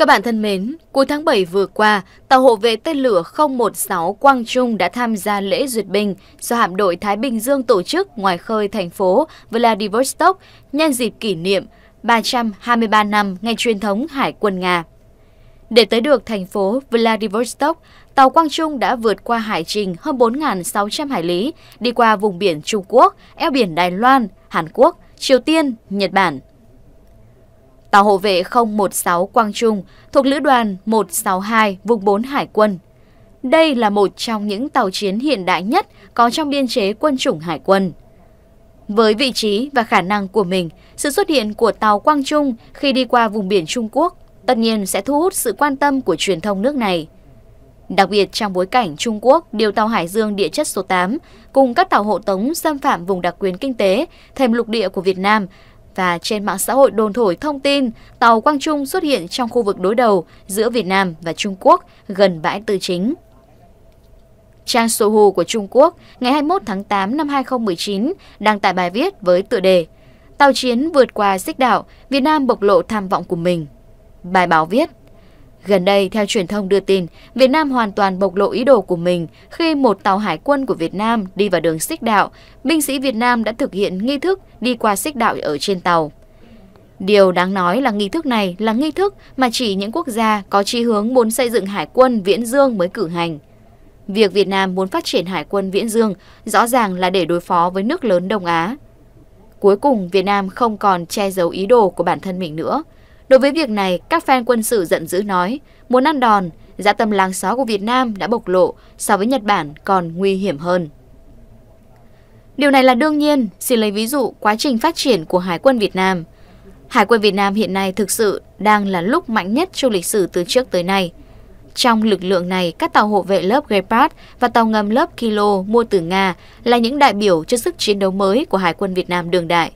Các bạn thân mến, cuối tháng 7 vừa qua, tàu hộ vệ tên lửa 016 Quang Trung đã tham gia lễ duyệt binh do hạm đội Thái Bình Dương tổ chức ngoài khơi thành phố Vladivostok nhân dịp kỷ niệm 323 năm ngày truyền thống Hải quân Nga. Để tới được thành phố Vladivostok, tàu Quang Trung đã vượt qua hải trình hơn 4.600 hải lý, đi qua vùng biển Trung Quốc, eo biển Đài Loan, Hàn Quốc, Triều Tiên, Nhật Bản – Tàu hộ vệ 016 Quang Trung thuộc Lữ đoàn 162 vùng 4 Hải quân. Đây là một trong những tàu chiến hiện đại nhất có trong biên chế quân chủng Hải quân. Với vị trí và khả năng của mình, sự xuất hiện của tàu Quang Trung khi đi qua vùng biển Trung Quốc tất nhiên sẽ thu hút sự quan tâm của truyền thông nước này. Đặc biệt trong bối cảnh Trung Quốc điều tàu Hải Dương địa chất số 8 cùng các tàu hộ tống xâm phạm vùng đặc quyền kinh tế, thềm lục địa của Việt Nam và trên mạng xã hội đồn thổi thông tin tàu Quang Trung xuất hiện trong khu vực đối đầu giữa Việt Nam và Trung Quốc gần bãi Tư Chính. Trang Sohu của Trung Quốc ngày 21 tháng 8 năm 2019 đăng tải bài viết với tựa đề Tàu chiến vượt qua xích đạo, Việt Nam bộc lộ tham vọng của mình. Bài báo viết Gần đây, theo truyền thông đưa tin, Việt Nam hoàn toàn bộc lộ ý đồ của mình khi một tàu hải quân của Việt Nam đi vào đường xích đạo, binh sĩ Việt Nam đã thực hiện nghi thức đi qua xích đạo ở trên tàu. Điều đáng nói là nghi thức này là nghi thức mà chỉ những quốc gia có chi hướng muốn xây dựng hải quân viễn dương mới cử hành. Việc Việt Nam muốn phát triển hải quân viễn dương rõ ràng là để đối phó với nước lớn Đông Á. Cuối cùng, Việt Nam không còn che giấu ý đồ của bản thân mình nữa – Đối với việc này, các fan quân sự giận dữ nói, muốn ăn đòn, dã dạ tâm láng xó của Việt Nam đã bộc lộ so với Nhật Bản còn nguy hiểm hơn. Điều này là đương nhiên, xin lấy ví dụ quá trình phát triển của Hải quân Việt Nam. Hải quân Việt Nam hiện nay thực sự đang là lúc mạnh nhất trong lịch sử từ trước tới nay. Trong lực lượng này, các tàu hộ vệ lớp Gepard và tàu ngầm lớp Kilo mua từ Nga là những đại biểu cho sức chiến đấu mới của Hải quân Việt Nam đường đại.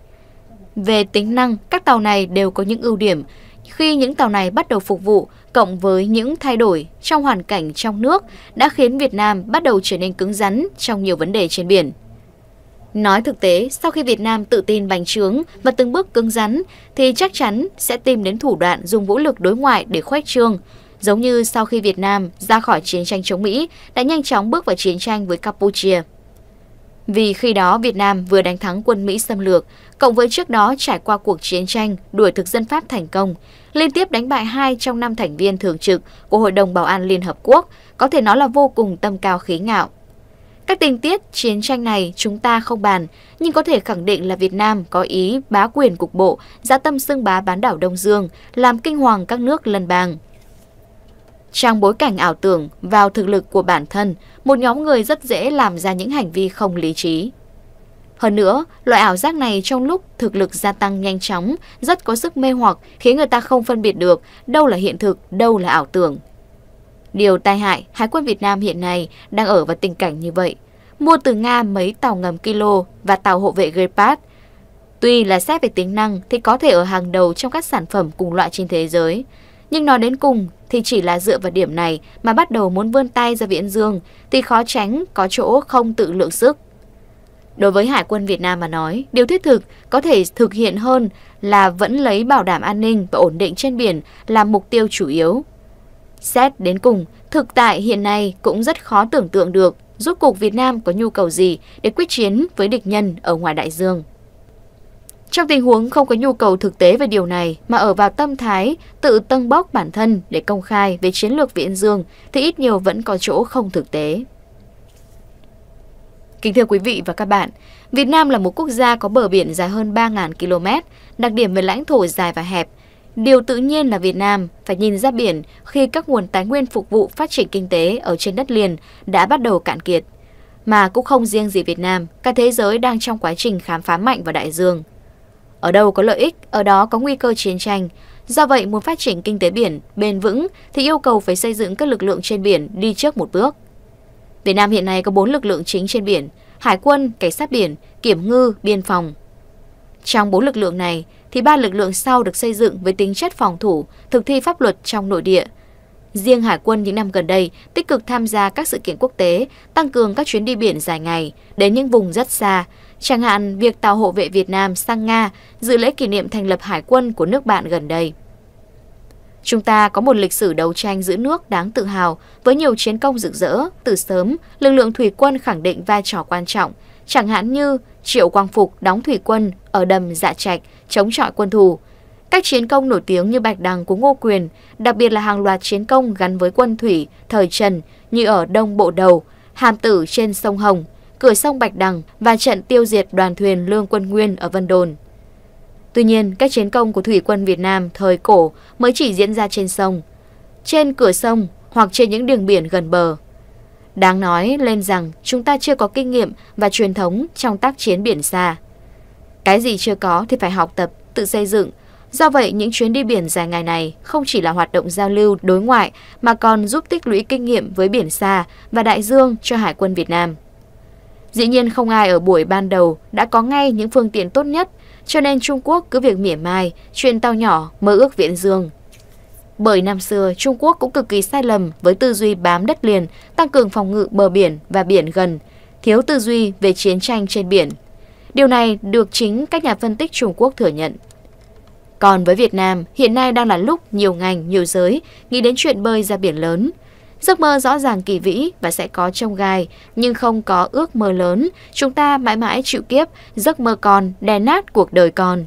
Về tính năng, các tàu này đều có những ưu điểm. Khi những tàu này bắt đầu phục vụ, cộng với những thay đổi trong hoàn cảnh trong nước đã khiến Việt Nam bắt đầu trở nên cứng rắn trong nhiều vấn đề trên biển. Nói thực tế, sau khi Việt Nam tự tin bành trướng và từng bước cứng rắn thì chắc chắn sẽ tìm đến thủ đoạn dùng vũ lực đối ngoại để khoét trương. Giống như sau khi Việt Nam ra khỏi chiến tranh chống Mỹ đã nhanh chóng bước vào chiến tranh với Campuchia. Vì khi đó Việt Nam vừa đánh thắng quân Mỹ xâm lược, cộng với trước đó trải qua cuộc chiến tranh đuổi thực dân Pháp thành công, liên tiếp đánh bại hai trong năm thành viên thường trực của Hội đồng Bảo an Liên Hợp Quốc, có thể nói là vô cùng tâm cao khí ngạo. Các tình tiết chiến tranh này chúng ta không bàn, nhưng có thể khẳng định là Việt Nam có ý bá quyền cục bộ, giá tâm xưng bá bán đảo Đông Dương, làm kinh hoàng các nước lân bang. Trong bối cảnh ảo tưởng vào thực lực của bản thân, một nhóm người rất dễ làm ra những hành vi không lý trí. Hơn nữa, loại ảo giác này trong lúc thực lực gia tăng nhanh chóng, rất có sức mê hoặc khiến người ta không phân biệt được đâu là hiện thực, đâu là ảo tưởng. Điều tai hại, Hải quân Việt Nam hiện nay đang ở vào tình cảnh như vậy. Mua từ Nga mấy tàu ngầm Kilo và tàu hộ vệ Gepard. Tuy là xét về tính năng thì có thể ở hàng đầu trong các sản phẩm cùng loại trên thế giới. Nhưng nói đến cùng thì chỉ là dựa vào điểm này mà bắt đầu muốn vươn tay ra Viễn Dương thì khó tránh có chỗ không tự lượng sức. Đối với Hải quân Việt Nam mà nói, điều thiết thực có thể thực hiện hơn là vẫn lấy bảo đảm an ninh và ổn định trên biển là mục tiêu chủ yếu. Xét đến cùng, thực tại hiện nay cũng rất khó tưởng tượng được rốt cuộc Việt Nam có nhu cầu gì để quyết chiến với địch nhân ở ngoài đại dương. Trong tình huống không có nhu cầu thực tế về điều này mà ở vào tâm thái tự tân bóc bản thân để công khai về chiến lược Viễn Dương thì ít nhiều vẫn có chỗ không thực tế. Kính thưa quý vị và các bạn, Việt Nam là một quốc gia có bờ biển dài hơn 3.000 km, đặc điểm về lãnh thổ dài và hẹp. Điều tự nhiên là Việt Nam phải nhìn ra biển khi các nguồn tài nguyên phục vụ phát triển kinh tế ở trên đất liền đã bắt đầu cạn kiệt. Mà cũng không riêng gì Việt Nam, cả thế giới đang trong quá trình khám phá mạnh vào đại dương – ở đâu có lợi ích, ở đó có nguy cơ chiến tranh. Do vậy, muốn phát triển kinh tế biển bền vững thì yêu cầu phải xây dựng các lực lượng trên biển đi trước một bước. Việt Nam hiện nay có 4 lực lượng chính trên biển, Hải quân, Cảnh sát biển, Kiểm ngư, Biên phòng. Trong 4 lực lượng này thì ba lực lượng sau được xây dựng với tính chất phòng thủ, thực thi pháp luật trong nội địa. Riêng Hải quân những năm gần đây tích cực tham gia các sự kiện quốc tế, tăng cường các chuyến đi biển dài ngày đến những vùng rất xa, Chẳng hạn việc tàu hộ vệ Việt Nam sang Nga dự lễ kỷ niệm thành lập hải quân của nước bạn gần đây. Chúng ta có một lịch sử đấu tranh giữ nước đáng tự hào với nhiều chiến công rực rỡ. Từ sớm, lực lượng thủy quân khẳng định vai trò quan trọng, chẳng hạn như Triệu Quang Phục đóng thủy quân ở đầm Dạ Trạch chống chọi quân thù. Các chiến công nổi tiếng như Bạch Đằng của Ngô Quyền, đặc biệt là hàng loạt chiến công gắn với quân thủy thời Trần như ở Đông Bộ Đầu, Hàm Tử trên sông Hồng, cửa sông Bạch Đằng và trận tiêu diệt đoàn thuyền Lương Quân Nguyên ở Vân Đồn. Tuy nhiên, các chiến công của thủy quân Việt Nam thời cổ mới chỉ diễn ra trên sông, trên cửa sông hoặc trên những đường biển gần bờ. Đáng nói lên rằng chúng ta chưa có kinh nghiệm và truyền thống trong tác chiến biển xa. Cái gì chưa có thì phải học tập, tự xây dựng. Do vậy, những chuyến đi biển dài ngày này không chỉ là hoạt động giao lưu đối ngoại mà còn giúp tích lũy kinh nghiệm với biển xa và đại dương cho Hải quân Việt Nam. Dĩ nhiên không ai ở buổi ban đầu đã có ngay những phương tiện tốt nhất, cho nên Trung Quốc cứ việc mỉa mai, chuyện tao nhỏ, mơ ước viễn dương. Bởi năm xưa, Trung Quốc cũng cực kỳ sai lầm với tư duy bám đất liền, tăng cường phòng ngự bờ biển và biển gần, thiếu tư duy về chiến tranh trên biển. Điều này được chính các nhà phân tích Trung Quốc thừa nhận. Còn với Việt Nam, hiện nay đang là lúc nhiều ngành, nhiều giới nghĩ đến chuyện bơi ra biển lớn – Giấc mơ rõ ràng kỳ vĩ và sẽ có trông gai, nhưng không có ước mơ lớn. Chúng ta mãi mãi chịu kiếp, giấc mơ còn đè nát cuộc đời còn.